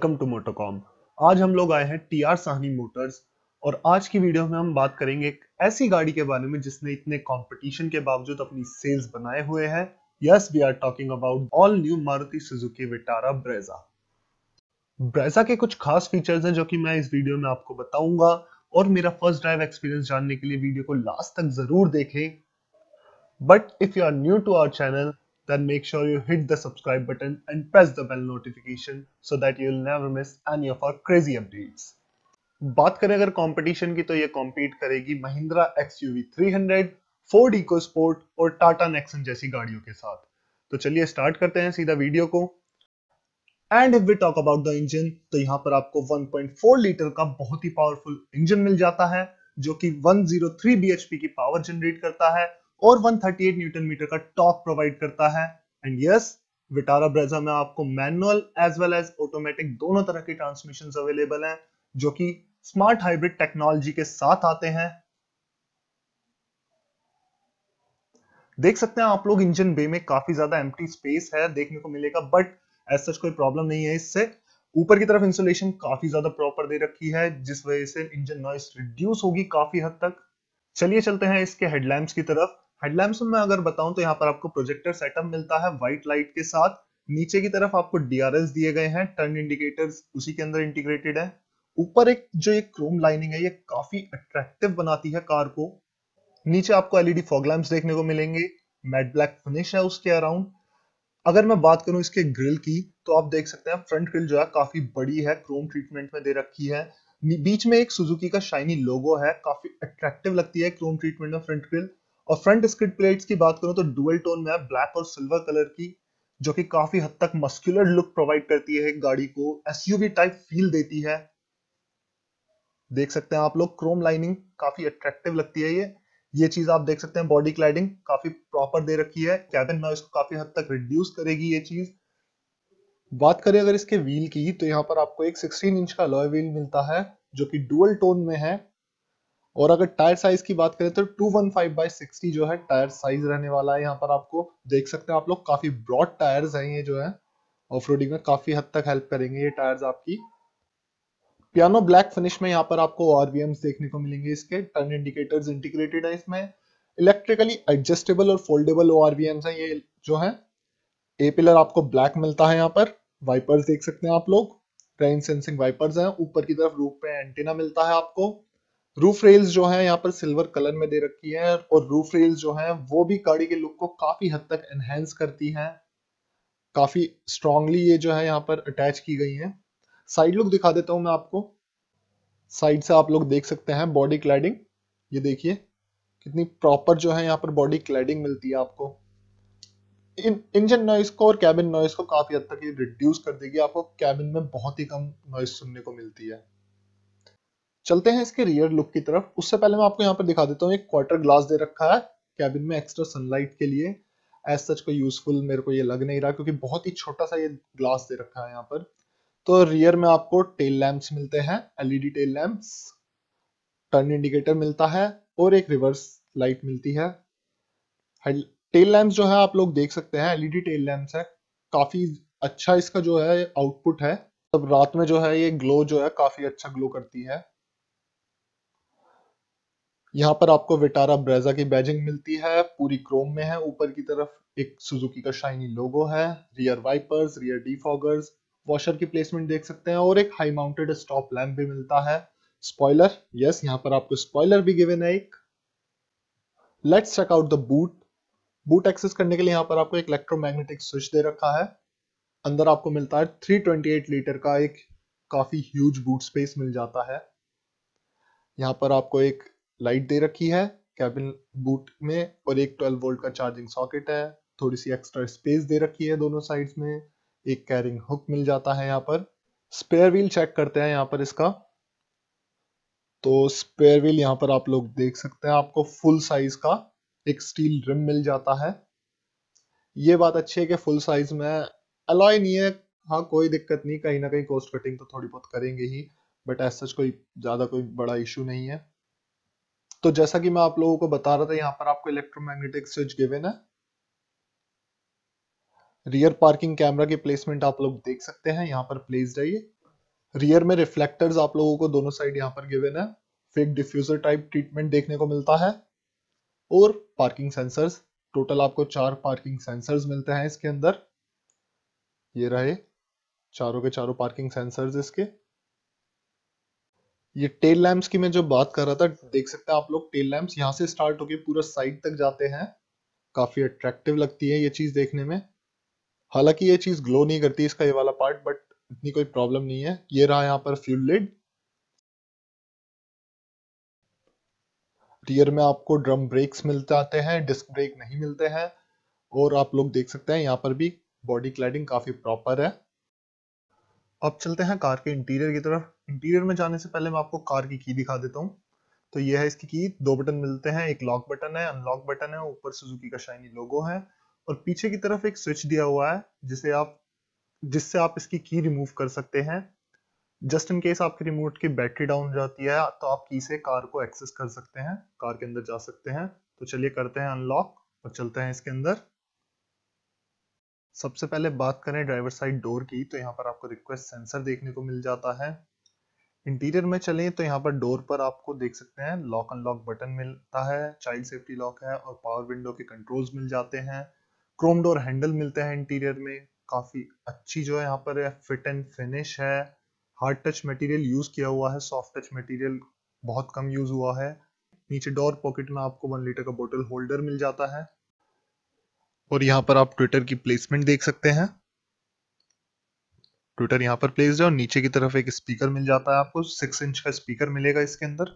Welcome to मोटोकॉम आज हम लोग आए हैं टी आर साहनी मोटर्स और आज की वीडियो में हम बात करेंगे एक ऐसी गाड़ी के बारे में जिसने इतने कंपटीशन के बावजूद अपनी सेल्स बनाए हुए हैं yes we are talking about all new Maruti Suzuki Vitara Brezza Brezza के कुछ खास फीचर्स हैं जो कि मैं इस वीडियो में आपको बताऊंगा और मेरा फर्स्ट ड्राइव एक्सपीरियंस जानने के लिए वीडियो को लास्ट तक जरूर देखें but if you are new to our channel then make sure you hit the subscribe button and press the bell notification so that you'll never miss any of our crazy updates. बात करें अगर competition की तो ये compete करेगी Mahindra X U V three hundred Ford EcoSport और Tata Nexon जैसी गाड़ियों के साथ तो चलिए स्टार्ट करते हैं सीधा वीडियो को and if we talk about the engine तो यहाँ पर आपको 1.4 लीटर का बहुत ही पावरफुल इंजन मिल जाता है जो कि 103 bhp की पावर जनरेट करता है और 138 न्यूटन मीटर का टॉर्क प्रोवाइड करता है एंड यस विटारा ब्रेजा में आपको manual as well as automatic दोनों तरह के ट्रांसमिशन अवेलेबल हैं जो कि स्मार्ट हाइब्रिड टेक्नोलॉजी के साथ आते हैं देख सकते हैं आप लोग इंजन बे में काफी ज्यादा एम्प्टी स्पेस है देखने को मिलेगा बट एज सच कोई प्रॉब्लम नहीं है इससे ऊपर की तरफ इंसुलेशन काफी ज्यादा प्रॉपर दे रखी है जिस वजह से इंजन नॉइस रिड्यूस होगी काफी हद तक चलिए चलते हैं इसके हेडलैम्प की तरफ हेडलैम्प में अगर बताऊं तो यहाँ पर आपको प्रोजेक्टर सेटअप मिलता है व्हाइट लाइट के साथ नीचे की तरफ आपको डीआरएस दिए गए हैं टर्न इंडिकेटर्स उसी के अंदर इंटीग्रेटेड है ऊपर एक जो ये क्रोम लाइनिंग है ये काफी अट्रैक्टिव बनाती है कार को नीचे आपको एलईडी फॉग लैम्प्स देखने को मिलेंगे मैट ब्लैक फिनिश है उसके अराउंड अगर मैं बात करूं इसके ग्रिल की तो आप देख सकते हैं फ्रंट ग्रिल जो है काफी बड़ी है क्रोम ट्रीटमेंट में दे रखी है बीच में एक सुजुकी का शाइनी लोगो है काफी अट्रैक्टिव लगती है क्रोम ट्रीटमेंट में फ्रंट ग्रिल और फ्रंट स्क्रिट प्लेट्स की बात करूं तो डुअल टोन में ब्लैक और सिल्वर कलर की जो कि काफी हद तक मस्कुलर लुक प्रोवाइड करती है गाड़ी को एसयूवी टाइप फील देती है देख सकते हैं आप लोग क्रोम लाइनिंग काफी अट्रैक्टिव लगती है ये ये चीज आप देख सकते हैं बॉडी क्लाइडिंग काफी प्रॉपर दे रखी है कैबिन में इसको काफी हद तक रिड्यूस करेगी ये चीज बात करें अगर इसके व्हील की तो यहाँ पर आपको एक 16 इंच का लॉय व्हील मिलता है जो कि डुअल टोन में है और अगर टायर साइज की बात करें तो 215 वन फाइव बाई सिक्सटी जो है टायर साइज रहने वाला है यहाँ पर आपको देख सकते हैं आप लोग काफी ब्रॉड टायर्स हैं ये जो है ऑफ में काफी हद तक हेल्प करेंगे ये टायर्स आपकी पियानो ब्लैक फिनिश में यहाँ पर आपको आरवीएम्स देखने को मिलेंगे इसके टर्न इंडिकेटर्स इंटीग्रेटेड है इसमें इलेक्ट्रिकली एडजस्टेबल और फोल्डेबल ओ आरवीएम्स ये जो है ए पिलर आपको ब्लैक मिलता है यहाँ पर वाइपर्स देख सकते हैं आप लोग ट्रेन सेंसिंग वाइपर्स हैं ऊपर की तरफ रूप पे एंटीना मिलता है आपको रूफ रेल्स जो है यहाँ पर सिल्वर कलर में दे रखी है और रूफ रेल्स जो है वो भी गाड़ी के लुक को काफी हद तक एनहेंस करती है काफी स्ट्रांगली ये जो है यहाँ पर अटैच की गई है साइड लुक दिखा देता हूँ मैं आपको साइड से आप लोग देख सकते हैं बॉडी क्लैडिंग ये देखिए कितनी प्रॉपर जो है यहाँ पर बॉडी क्लैडिंग मिलती है आपको इन इंजन नॉइस को और कैबिन नॉइस को काफी हद तक ये रिड्यूस कर देगी आपको कैबिन में बहुत ही कम नॉइस सुनने को मिलती है चलते हैं इसके रियर लुक की तरफ उससे पहले मैं आपको यहाँ पर दिखा देता हूँ एक क्वार्टर ग्लास दे रखा है कैबिन में एक्स्ट्रा सनलाइट के लिए एज सच कोई यूजफुल मेरे को ये लग नहीं रहा क्योंकि बहुत ही छोटा सा ये ग्लास दे रखा है यहाँ पर तो रियर में आपको टेल लैम्प्स मिलते हैं LED tail lamps turn indicator मिलता है और एक रिवर्स लाइट मिलती है टेल लैम्प्स जो है आप लोग देख सकते हैं एलईडी टेल लैम्प्स है काफी अच्छा इसका जो है आउटपुट है तब रात में जो है ये ग्लो जो है काफी अच्छा ग्लो करती है यहाँ पर आपको विटारा ब्रेजा की बैजिंग मिलती है पूरी क्रोम में है ऊपर की तरफ एक सुजुकी का शाइनी लोगो है rear wipers rear defoggers washer की प्लेसमेंट देख सकते हैं और एक हाई माउंटेड स्टॉप लैम्प भी मिलता है स्पॉइलर यस यहाँ पर आपको स्पॉइलर भी गिवेन है एक let's check out the boot boot access करने के लिए यहाँ पर आपको एक इलेक्ट्रोमैग्नेटिक स्विच दे रखा है अंदर आपको मिलता है थ्री लीटर का एक काफी ह्यूज बूट स्पेस मिल जाता है यहाँ पर आपको एक लाइट दे रखी है कैबिन बूट में और एक 12 वोल्ट का चार्जिंग सॉकेट है थोड़ी सी एक्स्ट्रा स्पेस दे रखी है दोनों साइड्स में एक कैरिंग हुक मिल जाता है यहाँ पर स्पेयर व्हील चेक करते हैं यहाँ पर इसका तो स्पेयर व्हील यहाँ पर आप लोग देख सकते हैं आपको फुल साइज का एक स्टील रिम मिल जाता है ये बात अच्छी है कि फुल साइज में अलॉय नहीं है हाँ कोई दिक्कत नहीं कहीं ना कहीं कॉस्ट कटिंग तो थोड़ी बहुत करेंगे ही बट ऐसा कोई ज़्यादा कोई बड़ा इशू नहीं है तो जैसा कि मैं आप लोगों को बता रहा था यहाँ पर आपको इलेक्ट्रोमैग्नेटिक स्विच गिवन है रियर पार्किंग कैमरा की प्लेसमेंट आप लोग देख सकते हैं यहाँ पर प्लेस जाइए रियर में रिफ्लेक्टर्स आप लोगों को दोनों साइड यहाँ पर गिवन है फेक डिफ्यूजर टाइप ट्रीटमेंट देखने को मिलता है और पार्किंग सेंसर्स टोटल आपको चार पार्किंग सेंसर्स मिलते हैं इसके अंदर ये रहे चारों के चारों पार्किंग सेंसर्स इसके ये टेल लैम्प की मैं जो बात कर रहा था देख सकते हैं आप लोग टेल लैम्प यहाँ से स्टार्ट होके पूरा साइड तक जाते हैं काफी अट्रैक्टिव लगती है ये चीज देखने में हालांकि ये चीज ग्लो नहीं करती इसका ये वाला पार्ट बट इतनी कोई प्रॉब्लम नहीं है ये रहा यहाँ पर फ्यूल लिड रियर में आपको ड्रम ब्रेक्स मिलते आते हैं डिस्क ब्रेक नहीं मिलते हैं और आप लोग देख सकते हैं यहाँ पर भी बॉडी क्लैडिंग काफी प्रॉपर है अब चलते हैं कार के इंटीरियर की तरफ इंटीरियर में जाने से पहले मैं आपको कार की की दिखा देता हूँ तो ये है इसकी की दो बटन मिलते हैं एक लॉक बटन है अनलॉक बटन है ऊपर सुजुकी का शाइनी लोगो है और पीछे की तरफ एक स्विच दिया हुआ है जिसे आप जिससे आप इसकी की रिमूव कर सकते हैं जस्ट इन केस आपके रिमोट की बैटरी डाउन हो जाती है तो आप की से कार को एक्सेस कर सकते हैं कार के अंदर जा सकते हैं तो चलिए करते हैं अनलॉक और चलते हैं इसके अंदर सबसे पहले बात करें ड्राइवर साइड डोर की तो यहाँ पर आपको रिक्वेस्ट सेंसर देखने को मिल जाता है इंटीरियर में चलें तो यहाँ पर डोर पर आपको देख सकते हैं लॉक अनलॉक बटन मिलता है चाइल्ड सेफ्टी लॉक है और पावर विंडो के कंट्रोल्स मिल जाते हैं क्रोम डोर हैंडल मिलते हैं इंटीरियर में काफ़ी अच्छी जो है यहाँ पर फिट एंड फिनिश है हार्ड टच मटेरियल यूज़ किया हुआ है सॉफ्ट टच मटेरियल बहुत कम यूज़ हुआ है नीचे डोर पॉकेट में आपको वन लीटर का बोतल होल्डर मिल जाता है और यहाँ पर आप ट्विटर की प्लेसमेंट देख सकते हैं ट्विटर यहां पर प्लेस्ड है और नीचे की तरफ एक स्पीकर मिल जाता है आपको सिक्स इंच का स्पीकर मिलेगा इसके अंदर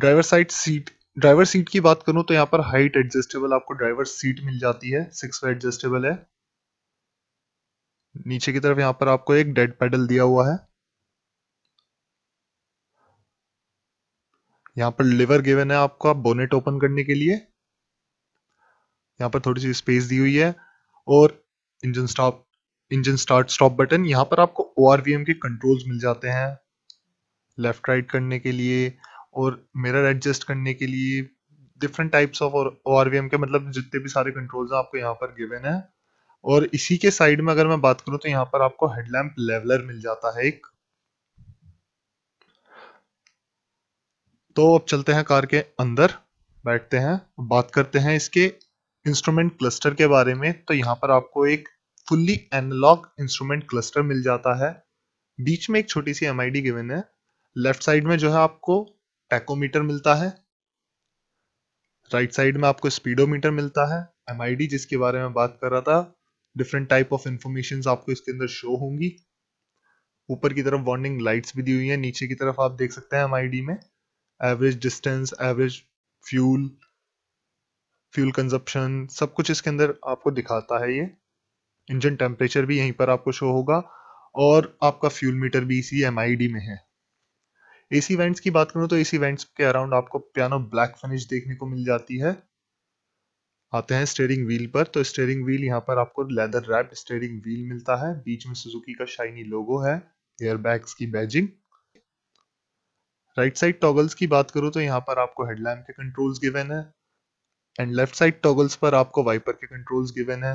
driver side seat driver seat की बात करूं तो यहां पर हाइट एडजस्टेबल आपको ड्राइवर सीट मिल जाती है सिक्स फाइव एडजस्टेबल है नीचे की तरफ यहां पर आपको एक डेड पेडल दिया हुआ है यहां पर लिवर गिवन है आपको आप बोनेट ओपन करने के लिए यहाँ पर थोड़ी सी स्पेस दी हुई है और engine stop engine start stop button यहाँ पर आपको ओ के कंट्रोल्स मिल जाते हैं लेफ्ट राइट करने के लिए और मिरर एडजस्ट करने के लिए डिफरेंट टाइप्स ऑफ और ओ के मतलब जितने भी सारे कंट्रोल्स हैं आपको यहाँ पर गिवन है और इसी के साइड में अगर मैं बात करूँ तो यहाँ पर आपको हेडलैम्प लेवलर मिल जाता है एक तो अब चलते हैं कार के अंदर बैठते हैं बात करते हैं इसके इंस्ट्रूमेंट क्लस्टर के बारे में तो यहाँ पर आपको एक फुल्ली एनालॉग इंस्ट्रूमेंट क्लस्टर मिल जाता है बीच में एक छोटी सी एम गिवन है लेफ्ट साइड में जो है आपको टैकोमीटर मिलता है राइट right साइड में आपको स्पीडोमीटर मिलता है एम जिसके बारे में बात कर रहा था डिफरेंट टाइप ऑफ इंफॉर्मेशन आपको इसके अंदर शो होंगी ऊपर की तरफ वार्निंग लाइट्स भी दी हुई है नीचे की तरफ आप देख सकते हैं एम में average distance average fuel fuel consumption सब कुछ इसके अंदर आपको दिखाता है ये इंजन टेम्परेचर भी यहीं पर आपको शो होगा और आपका फ्यूल मीटर भी इसी एम में है एसी वेंट्स की बात करूं तो एसी वेंट्स के अराउंड आपको पियानो ब्लैक फिनिश देखने को मिल जाती है आते हैं स्टेयरिंग व्हील पर तो स्टेयरिंग व्हील यहाँ पर आपको लेदर रैप स्टेयरिंग व्हील मिलता है बीच में सुजुकी का शाइनी लोगो है एयर बैग्स की बैजिंग राइट साइड टॉगल्स की बात करूं तो यहाँ पर आपको हेडलैम्प के कंट्रोल्स गिवेन है एंड लेफ्ट साइड टॉगल्स पर आपको वाइपर के कंट्रोल्स गिवन है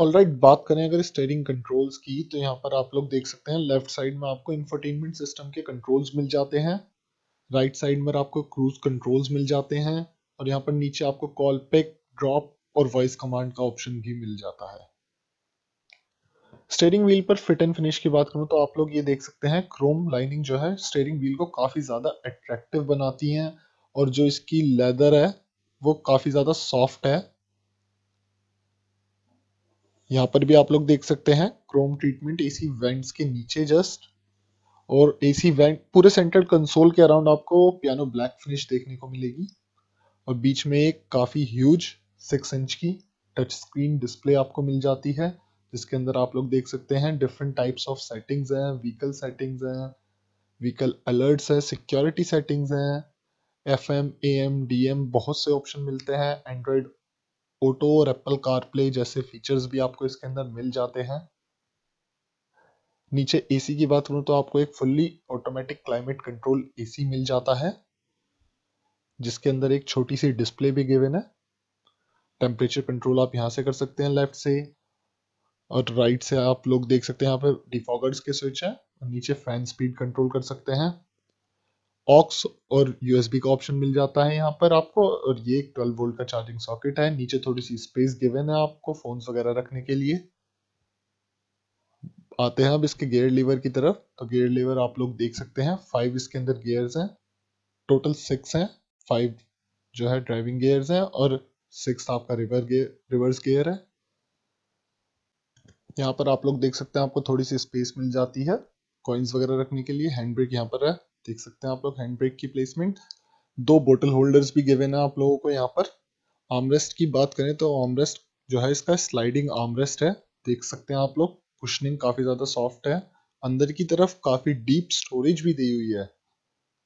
ऑल राइट right, बात करें अगर स्टेयरिंग कंट्रोल्स की तो यहाँ पर आप लोग देख सकते हैं लेफ्ट साइड में आपको इंफरटेनमेंट सिस्टम के कंट्रोल्स मिल जाते हैं राइट right साइड में आपको क्रूज कंट्रोल्स मिल जाते हैं और यहाँ पर नीचे आपको कॉल पिक ड्रॉप और वॉइस कमांड का ऑप्शन भी मिल जाता है स्टेयरिंग व्हील पर फिट एंड फिनिश की बात करूँ तो आप लोग ये देख सकते हैं क्रोम लाइनिंग जो है स्टेयरिंग व्हील को काफ़ी ज़्यादा अट्रैक्टिव बनाती है और जो इसकी लेदर है वो काफ़ी ज़्यादा सॉफ्ट है यहाँ पर भी आप लोग देख सकते हैं क्रोम ट्रीटमेंट एसी वेंट्स के नीचे जस्ट और एसी वेंट पूरे सेंटर कंसोल के अराउंड आपको पियानो ब्लैक फिनिश देखने को मिलेगी और बीच में एक काफ़ी ह्यूज सिक्स इंच की टच स्क्रीन डिस्प्ले आपको मिल जाती है जिसके अंदर आप लोग देख सकते हैं डिफरेंट टाइप्स ऑफ सेटिंग्स हैं व्हीकल सेटिंग्स हैं व्हीकल अलर्ट्स हैं सिक्योरिटी सेटिंग्स हैं F M A M D M बहुत से ऑप्शन मिलते हैं एंड्रॉयड ऑटो और एप्पल कारप्ले जैसे फीचर्स भी आपको इसके अंदर मिल जाते हैं नीचे एसी की बात करूँ तो आपको एक fully automatic climate control AC मिल जाता है जिसके अंदर एक छोटी सी डिस्प्ले भी गिवन है टेम्परेचर कंट्रोल आप यहाँ से कर सकते हैं लेफ्ट से और राइट से आप लोग देख सकते हैं यहाँ पे डिफॉगर्स के स्विच है और नीचे फैन स्पीड कंट्रोल कर सकते हैं ऑक्स और यूएसबी का ऑप्शन मिल जाता है यहाँ पर आपको और ये एक 12 वोल्ट का चार्जिंग सॉकेट है नीचे थोड़ी सी स्पेस गिवन है आपको फोन वगैरह रखने के लिए आते हैं अब इसके गेयर लीवर की तरफ तो गेयर लीवर आप लोग देख सकते हैं फाइव इसके अंदर गेयर हैं टोटल सिक्स हैं फाइव जो है ड्राइविंग गेयर हैं और सिक्स आपका रिवर गेयर रिवर्स गेयर है यहाँ पर आप लोग देख सकते हैं आपको थोड़ी सी स्पेस मिल जाती है कॉइन्स वगैरह रखने के लिए हैंड ब्रेक यहाँ पर है देख सकते हैं आप लोग हैंड ब्रेक की प्लेसमेंट दो बोटल होल्डर्स भी गिवेन है आप लोगों को यहाँ पर आर्मरेस्ट की बात करें तो आर्मरेस्ट जो है इसका स्लाइडिंग आर्मरेस्ट है देख सकते हैं आप लोग कुशनिंग काफ़ी ज़्यादा सॉफ्ट है अंदर की तरफ काफ़ी डीप स्टोरेज भी दी हुई है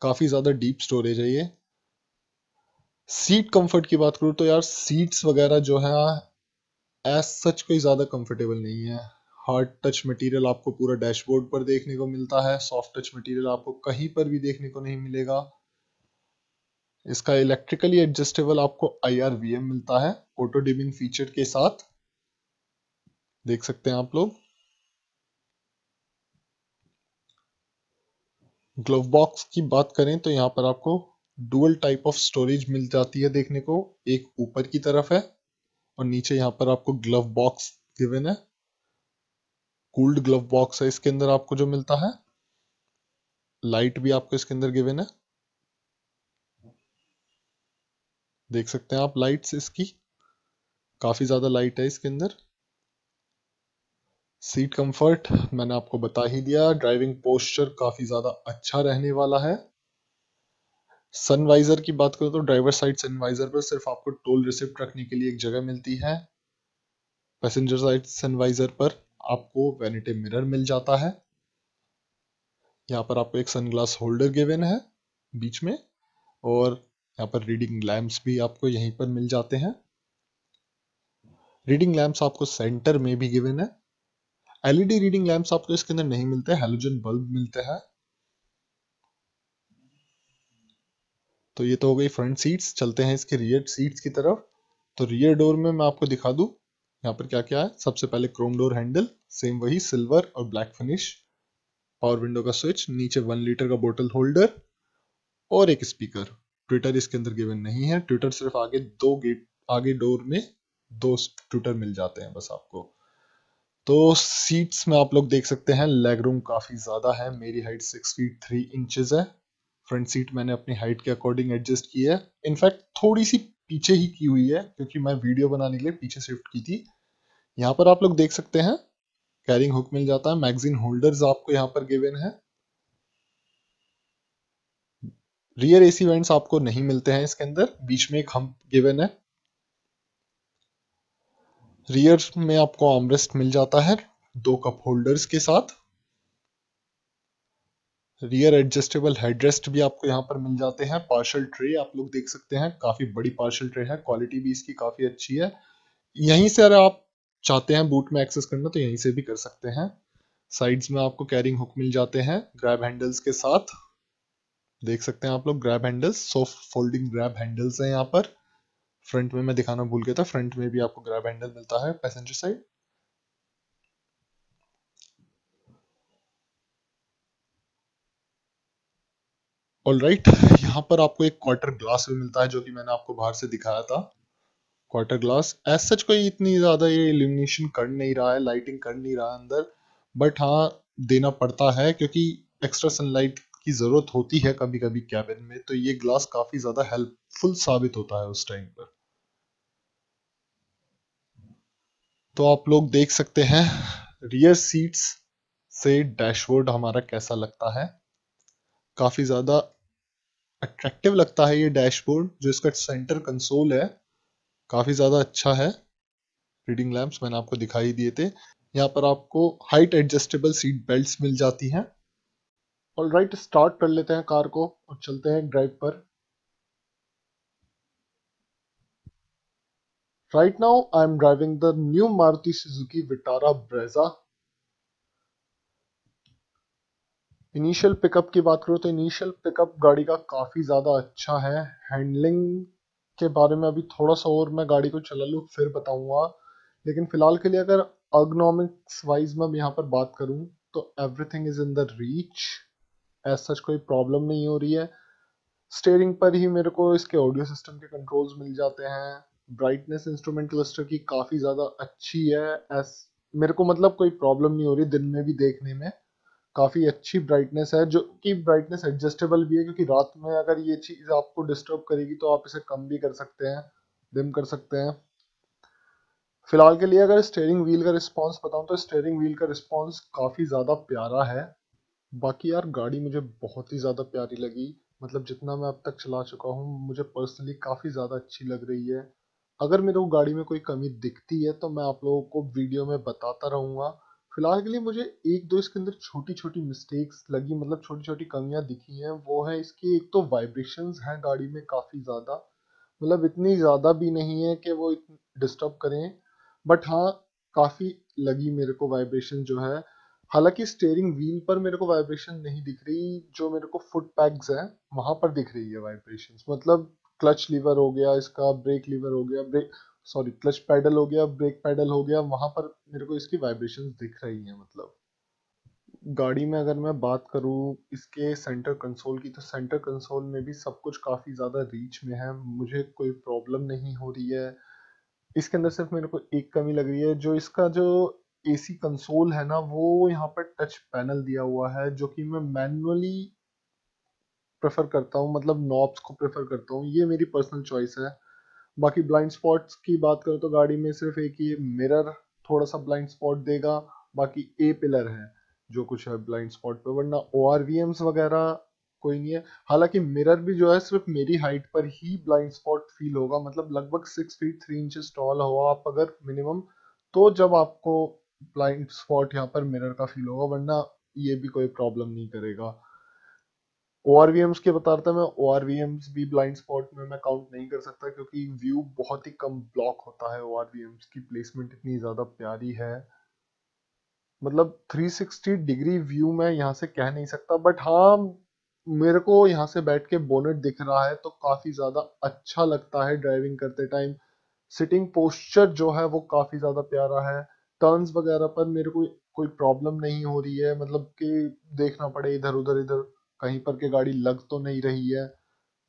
काफ़ी ज़्यादा डीप स्टोरेज है ये सीट कंफर्ट की बात करूं तो यार सीट्स वगैरह जो है एज सच कोई ज़्यादा कंफर्टेबल नहीं है हार्ड टच मटेरियल आपको पूरा डैशबोर्ड पर देखने को मिलता है सॉफ्ट टच मटेरियल आपको कहीं पर भी देखने को नहीं मिलेगा इसका इलेक्ट्रिकली एडजस्टेबल आपको आई मिलता है ऑटो डिमिंग फीचर के साथ देख सकते हैं आप लोग ग्लोव बॉक्स की बात करें तो यहाँ पर आपको डुअल टाइप ऑफ स्टोरेज मिल जाती है देखने को एक ऊपर की तरफ है और नीचे यहाँ पर आपको ग्लव बॉक्स गिवन है कूल्ड ग्लव बॉक्स है इसके अंदर आपको जो मिलता है लाइट भी आपको इसके अंदर गिवेन है देख सकते हैं आप लाइट्स इसकी काफ़ी ज़्यादा लाइट है इसके अंदर सीट कंफर्ट मैंने आपको बता ही दिया ड्राइविंग पोस्चर काफ़ी ज़्यादा अच्छा रहने वाला है सनवाइज़र की बात करें तो ड्राइवर साइड सनवाइज़र पर सिर्फ आपको टोल रिसिप्ट रखने के लिए एक जगह मिलती है पैसेंजर साइड सनवाइज़र पर आपको वैनिटी मिरर मिल जाता है यहाँ पर आपको एक सनग्लास होल्डर गिवेन है बीच में और यहाँ पर रीडिंग लैंप्स भी आपको यहीं पर मिल जाते हैं रीडिंग लैम्प आपको सेंटर में भी गिवेन है एलईडी रीडिंग लैम्प आपको इसके अंदर नहीं मिलते हेलोजन बल्ब मिलते हैं तो ये तो हो गई फ्रंट सीट्स चलते हैं इसके रियर सीट्स की तरफ तो रियर डोर में मैं आपको दिखा दूं यहाँ पर क्या क्या है सबसे पहले क्रोम डोर हैंडल सेम वही सिल्वर और ब्लैक फिनिश पावर विंडो का स्विच नीचे वन लीटर का बोतल होल्डर और एक स्पीकर ट्विटर इसके अंदर गिवन नहीं है ट्विटर सिर्फ आगे दो गेट आगे डोर में दो ट्विटर मिल जाते हैं बस आपको तो सीट्स में आप लोग देख सकते हैं लेग रूम काफ़ी ज़्यादा है मेरी height six feet three inches है फ्रंट सीट मैंने अपनी हाइट के अकॉर्डिंग एडजस्ट की है इनफैक्ट थोड़ी सी पीछे ही की हुई है क्योंकि मैं वीडियो बनाने के लिए पीछे शिफ्ट की थी यहाँ पर आप लोग देख सकते हैं कैरिंग हुक मिल जाता है मैगजीन होल्डर्स आपको यहाँ पर गिवेन है रियर एसी वेंट्स आपको नहीं मिलते हैं इसके अंदर बीच में एक हम गिवेन है रियर में आपको आमरेस्ट मिल जाता है दो कप होल्डर्स के साथ रियर एडजस्टेबल हेडरेस्ट भी आपको यहाँ पर मिल जाते हैं पार्शल ट्रे आप लोग देख सकते हैं काफ़ी बड़ी पार्शल ट्रे है क्वालिटी भी इसकी काफ़ी अच्छी है यहीं से अगर आप चाहते हैं बूट में एक्सेस करना तो यहीं से भी कर सकते हैं साइड्स में आपको कैरिंग हुक मिल जाते हैं ग्रैब हैंडल्स के साथ देख सकते हैं आप लोग grab handles soft folding grab handles हैं यहाँ पर फ्रंट में मैं दिखाना भूल गया था फ्रंट में भी आपको ग्रैब हैंडल मिलता है passenger side all right right, यहाँ पर आपको एक क्वार्टर ग्लास भी मिलता है जो कि मैंने आपको बाहर से दिखाया था क्वार्टर ग्लास एज सच कोई इतनी ज़्यादा ये इल्यूमिनेशन कर नहीं रहा है लाइटिंग कर नहीं रहा है अंदर बट हाँ देना पड़ता है क्योंकि एक्स्ट्रा सनलाइट की ज़रूरत होती है कभी कभी कैबिन में तो ये ग्लास काफ़ी ज़्यादा हेल्पफुल साबित होता है उस टाइम पर तो आप लोग देख सकते हैं रियर सीट्स से डैशबोर्ड हमारा कैसा लगता है काफ़ी ज़्यादा अट्रैक्टिव लगता है ये डैशबोर्ड जो इसका सेंटर कंसोल है काफ़ी ज़्यादा अच्छा है रीडिंग लैम्प मैंने आपको दिखाई दिए थे यहाँ पर आपको हाइट एडजस्टेबल सीट बेल्ट्स मिल जाती हैं और राइट स्टार्ट कर लेते हैं कार को और चलते हैं ड्राइव पर right now I am driving the new Maruti Suzuki Vitara Brezza initial pickup की बात करो तो इनिशियल पिकअप गाड़ी का काफ़ी ज़्यादा अच्छा है हैंडलिंग के बारे में अभी थोड़ा सा और मैं गाड़ी को चला लूँ फिर बताऊँगा लेकिन फ़िलहाल के लिए अगर अगनोमिक्स वाइज मैं यहाँ पर बात करूँ तो everything is in the reach as such कोई प्रॉब्लम नहीं हो रही है स्टेयरिंग पर ही मेरे को इसके ऑडियो सिस्टम के कंट्रोल्स मिल जाते हैं ब्राइटनेस इंस्ट्रूमेंट क्लस्टर की काफ़ी ज़्यादा अच्छी है एस मेरे को मतलब कोई प्रॉब्लम नहीं हो रही दिन में भी देखने में काफ़ी अच्छी ब्राइटनेस है जो कि ब्राइटनेस एडजस्टेबल भी है क्योंकि रात में अगर ये चीज़ आपको डिस्टर्ब करेगी तो आप इसे कम भी कर सकते हैं डिम कर सकते हैं फिलहाल के लिए अगर स्टेयरिंग व्हील का रिस्पांस बताऊं तो स्टेयरिंग व्हील का रिस्पांस काफ़ी ज़्यादा प्यारा है बाकी यार गाड़ी मुझे बहुत ही ज़्यादा प्यारी लगी मतलब जितना मैं अब तक चला चुका हूँ मुझे पर्सनली काफ़ी ज़्यादा अच्छी लग रही है अगर मेरे को गाड़ी में कोई कमी दिखती है तो मैं आप लोगों को वीडियो में बताता रहूँगा फिलहाल के लिए मुझे एक दो इसके अंदर छोटी छोटी मिस्टेक्स लगी मतलब छोटी छोटी कमियां दिखी हैं वो है इसकी एक तो वाइब्रेशंस हैं गाड़ी में काफ़ी ज़्यादा मतलब इतनी ज़्यादा भी नहीं है कि वो डिस्टर्ब करें बट हाँ काफ़ी लगी मेरे को वाइब्रेशन जो है हालांकि स्टेयरिंग व्हील पर मेरे को वाइब्रेशन नहीं दिख रही जो मेरे को फुट पैक्स है वहाँ पर दिख रही है वाइब्रेशन मतलब क्लच लीवर हो गया इसका ब्रेक लीवर हो गया ब्रेक सॉरी क्लच पैडल हो गया ब्रेक पैडल हो गया वहां पर मेरे को इसकी वाइब्रेशन दिख रही है मतलब गाड़ी में अगर मैं बात करूँ इसके सेंटर कंसोल की तो सेंटर कंसोल में भी सब कुछ काफ़ी ज़्यादा रीच में है मुझे कोई प्रॉब्लम नहीं हो रही है इसके अंदर सिर्फ मेरे को एक कमी लग रही है जो इसका जो एसी कंसोल है ना वो यहाँ पर टच पैनल दिया हुआ है जो कि मैं मैनुअली प्रेफर करता हूँ मतलब नॉब्स को प्रेफर करता हूँ ये मेरी पर्सनल चॉइस है बाकी ब्लाइंड स्पॉट्स की बात करें तो गाड़ी में सिर्फ एक ही मिरर थोड़ा सा ब्लाइंड स्पॉट देगा बाकी ए पिलर है जो कुछ है ब्लाइंड स्पॉट पे वरना ओ वगैरह कोई नहीं है हालांकि मिरर भी जो है सिर्फ मेरी हाइट पर ही ब्लाइंड स्पॉट फील होगा मतलब लगभग six feet three inches tall हो आप अगर मिनिमम तो जब आपको ब्लाइंड स्पॉट यहाँ पर मिरर का फील होगा वरना ये भी कोई प्रॉब्लम नहीं करेगा ओ आर वी एम्स के बताता मैं ओ आर वी एम्स भी ब्लाइंड स्पॉट में मैं काउंट नहीं कर सकता क्योंकि व्यू बहुत ही कम ब्लॉक होता है ओ आर वी एम्स की प्लेसमेंट इतनी ज़्यादा प्यारी है मतलब 360 डिग्री व्यू मैं यहाँ से कह नहीं सकता बट हाँ मेरे को यहाँ से बैठ के बोनेट दिख रहा है तो काफ़ी ज़्यादा अच्छा लगता है ड्राइविंग करते टाइम सिटिंग पोस्चर जो है वो काफ़ी ज़्यादा प्यारा है टर्न्स वगैरह पर मेरे को कोई प्रॉब्लम नहीं हो रही है मतलब कि देखना पड़े इधर उधर इधर कहीं पर के गाड़ी लग तो नहीं रही है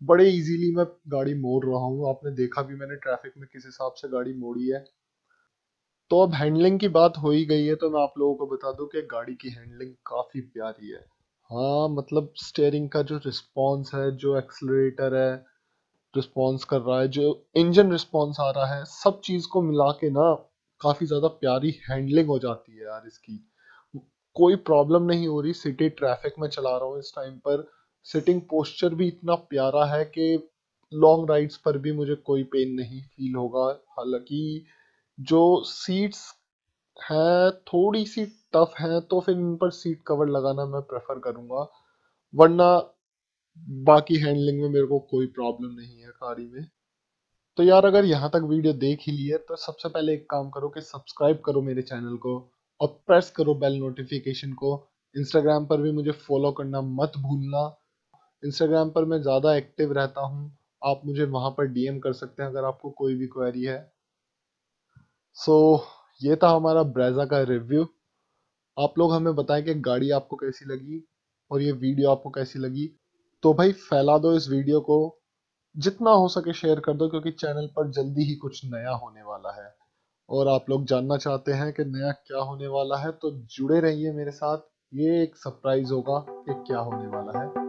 बड़े इजीली मैं गाड़ी मोड़ रहा हूँ आपने देखा भी मैंने ट्रैफिक में किस हिसाब से गाड़ी मोड़ी है तो अब हैंडलिंग की बात हो ही गई है तो मैं आप लोगों को बता दूं कि गाड़ी की हैंडलिंग काफ़ी प्यारी है हाँ मतलब स्टेयरिंग का जो रिस्पॉन्स है जो एक्सलरेटर है रिस्पॉन्स कर रहा है जो इंजन रिस्पॉन्स आ रहा है सब चीज़ को मिला के ना काफ़ी ज़्यादा प्यारी हैंडलिंग हो जाती है यार इसकी कोई प्रॉब्लम नहीं हो रही सिटी ट्रैफिक में चला रहा हूँ इस टाइम पर सिटिंग पोस्चर भी इतना प्यारा है कि लॉन्ग राइड्स पर भी मुझे कोई पेन नहीं फील होगा हालांकि जो सीट्स हैं थोड़ी सी टफ हैं तो फिर इन पर सीट कवर लगाना मैं प्रेफर करूँगा वरना बाकी हैंडलिंग में मेरे को कोई प्रॉब्लम नहीं है गाड़ी में तो यार अगर यहाँ तक वीडियो देख ही ली है तो सबसे पहले एक काम करो कि सब्सक्राइब करो मेरे चैनल को और प्रेस करो बेल नोटिफिकेशन को इंस्टाग्राम पर भी मुझे फॉलो करना मत भूलना इंस्टाग्राम पर मैं ज़्यादा एक्टिव रहता हूँ आप मुझे वहाँ पर डीएम कर सकते हैं अगर आपको कोई भी क्वेरी है सो so, ये था हमारा ब्रेजा का रिव्यू आप लोग हमें बताएं कि गाड़ी आपको कैसी लगी और ये वीडियो आपको कैसी लगी तो भाई फैला दो इस वीडियो को जितना हो सके शेयर कर दो क्योंकि चैनल पर जल्दी ही कुछ नया होने वाला है और आप लोग जानना चाहते हैं कि नया क्या होने वाला है तो जुड़े रहिए मेरे साथ ये एक सरप्राइज होगा कि क्या होने वाला है